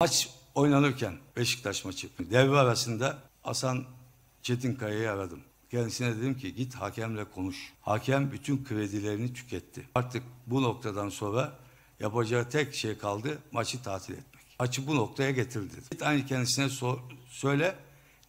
Maç oynanırken Beşiktaş maçı devre arasında Hasan Çetinkaya'yı aradım. Kendisine dedim ki git hakemle konuş. Hakem bütün kredilerini tüketti. Artık bu noktadan sonra yapacağı tek şey kaldı maçı tatil etmek. Maçı bu noktaya getir Git aynı kendisine sor, söyle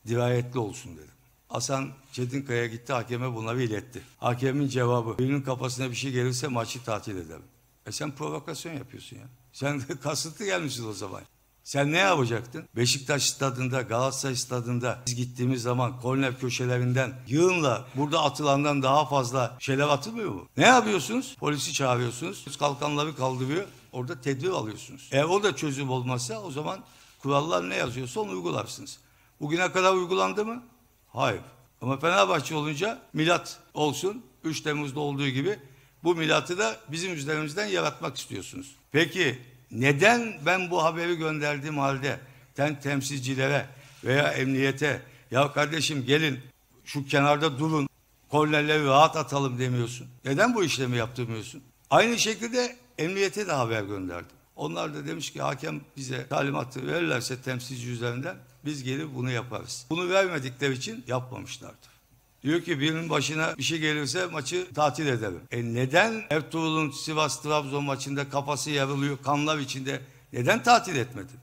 dirayetli olsun dedim. Hasan Çetinkaya gitti hakeme bunları iletti. Hakemin cevabı birinin kafasına bir şey gelirse maçı tatil ederim. E sen provokasyon yapıyorsun ya. Sen kasıtlı gelmişsin o zaman. Sen ne yapacaktın? Beşiktaş stadında, Galatasaray stadında biz gittiğimiz zaman korner köşelerinden yığınla burada atılandan daha fazla şeyler atılmıyor mu? Ne yapıyorsunuz? Polisi çağırıyorsunuz. Kalkanları kaldırıyor. Orada tedbir alıyorsunuz. Eğer o da çözüm olmazsa o zaman kurallar ne yazıyorsa onu uygularsınız. Bugüne kadar uygulandı mı? Hayır. Ama Fenerbahçe olunca milat olsun. 3 Temmuz'da olduğu gibi bu milatı da bizim üzerimizden yaratmak istiyorsunuz. Peki neden ben bu haberi gönderdiğim halde ben temsilcilere veya emniyete ya kardeşim gelin şu kenarda durun korneleri rahat atalım demiyorsun. Neden bu işlemi yaptırmıyorsun? Aynı şekilde emniyete de haber gönderdim. Onlar da demiş ki hakem bize talimatı verirlerse temsilci üzerinden biz gelip bunu yaparız. Bunu vermedikleri için yapmamışlardır. Diyor ki birinin başına bir şey gelirse maçı tatil edelim. E neden Ertuğrul'un Sivas-Trabzon maçında kafası yarılıyor, kanlar içinde neden tatil etmedin?